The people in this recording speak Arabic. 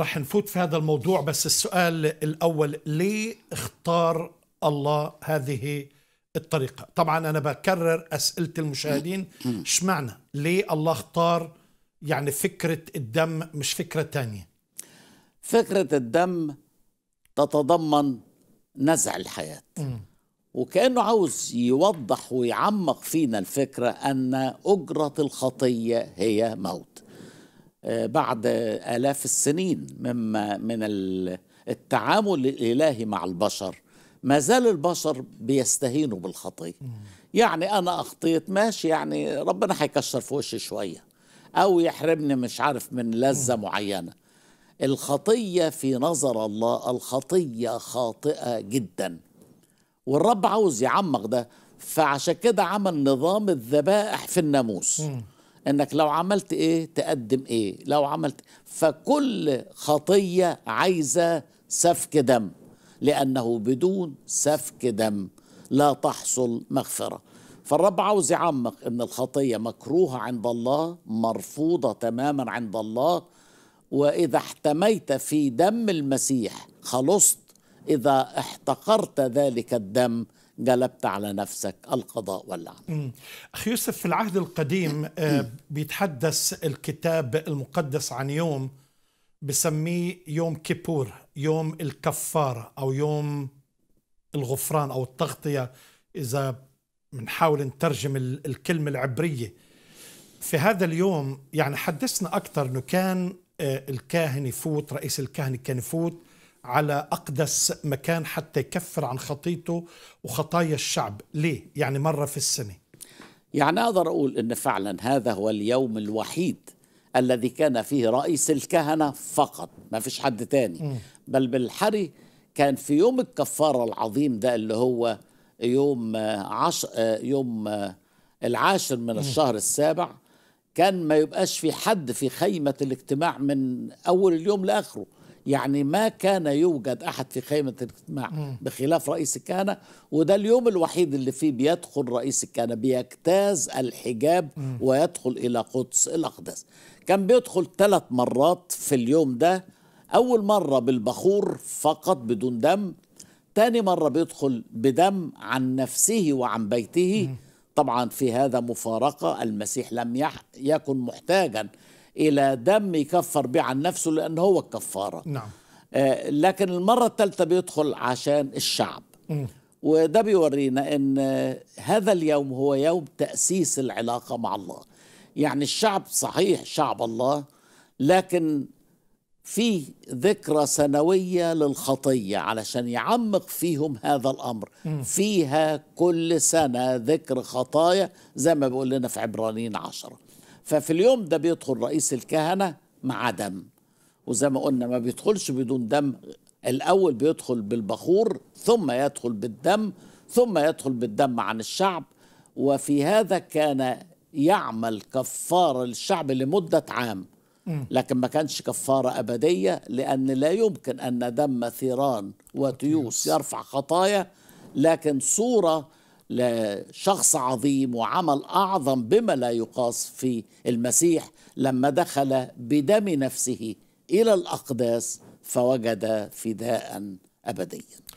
رح نفوت في هذا الموضوع بس السؤال الأول ليه اختار الله هذه الطريقة طبعا أنا بكرر أسئلة المشاهدين شمعنا ليه الله اختار يعني فكرة الدم مش فكرة تانية فكرة الدم تتضمن نزع الحياة وكأنه عاوز يوضح ويعمق فينا الفكرة أن أجرة الخطية هي موت بعد آلاف السنين مما من التعامل الإلهي مع البشر ما زال البشر بيستهينوا بالخطية يعني أنا أخطيت ماشي يعني ربنا هيكشر في وشي شوية أو يحرمني مش عارف من لذة معينة الخطية في نظر الله الخطية خاطئة جدا والرب عاوز يعمق ده فعشان كده عمل نظام الذبائح في الناموس انك لو عملت ايه تقدم ايه لو عملت فكل خطيه عايزه سفك دم لانه بدون سفك دم لا تحصل مغفره فالرب عاوز يعمق ان الخطيه مكروهه عند الله مرفوضه تماما عند الله واذا احتميت في دم المسيح خلصت اذا احتقرت ذلك الدم جلبت على نفسك القضاء واللعنة أخي يوسف في العهد القديم آه، بيتحدث الكتاب المقدس عن يوم بسميه يوم كيبور يوم الكفارة أو يوم الغفران أو التغطية إذا بنحاول نترجم الكلمة العبرية في هذا اليوم يعني حدثنا أكثر أنه كان آه، الكاهن يفوت رئيس الكهنة كان يفوت على أقدس مكان حتى يكفر عن خطيته وخطايا الشعب ليه؟ يعني مرة في السنة يعني أقدر أقول أن فعلا هذا هو اليوم الوحيد الذي كان فيه رئيس الكهنة فقط ما فيش حد تاني م. بل بالحري كان في يوم الكفارة العظيم ده اللي هو يوم عش... يوم العاشر من الشهر السابع كان ما يبقاش في حد في خيمة الاجتماع من أول اليوم لآخره يعني ما كان يوجد أحد في خيمة الاجتماع بخلاف رئيس الكهنة وده اليوم الوحيد اللي فيه بيدخل رئيس الكهنة بيجتاز الحجاب ويدخل إلى قدس الأقداس كان بيدخل ثلاث مرات في اليوم ده أول مرة بالبخور فقط بدون دم تاني مرة بيدخل بدم عن نفسه وعن بيته طبعا في هذا مفارقة المسيح لم يكن محتاجا إلى دم يكفر به عن نفسه لأن هو الكفارة نعم. آه لكن المرة الثالثة بيدخل عشان الشعب م. وده بيورينا أن هذا اليوم هو يوم تأسيس العلاقة مع الله يعني الشعب صحيح شعب الله لكن في ذكرى سنوية للخطية علشان يعمق فيهم هذا الأمر م. فيها كل سنة ذكر خطايا زي ما بيقول لنا في عبرانيين عشرة ففي اليوم ده بيدخل رئيس الكهنة مع دم وزي ما قلنا ما بيدخلش بدون دم الأول بيدخل بالبخور ثم يدخل بالدم ثم يدخل بالدم عن الشعب وفي هذا كان يعمل كفارة للشعب لمدة عام لكن ما كانش كفارة أبدية لأن لا يمكن أن دم ثيران وتيوس يرفع خطايا لكن صورة لشخص عظيم وعمل اعظم بما لا يقاس في المسيح لما دخل بدم نفسه الى الاقداس فوجد فداء ابديا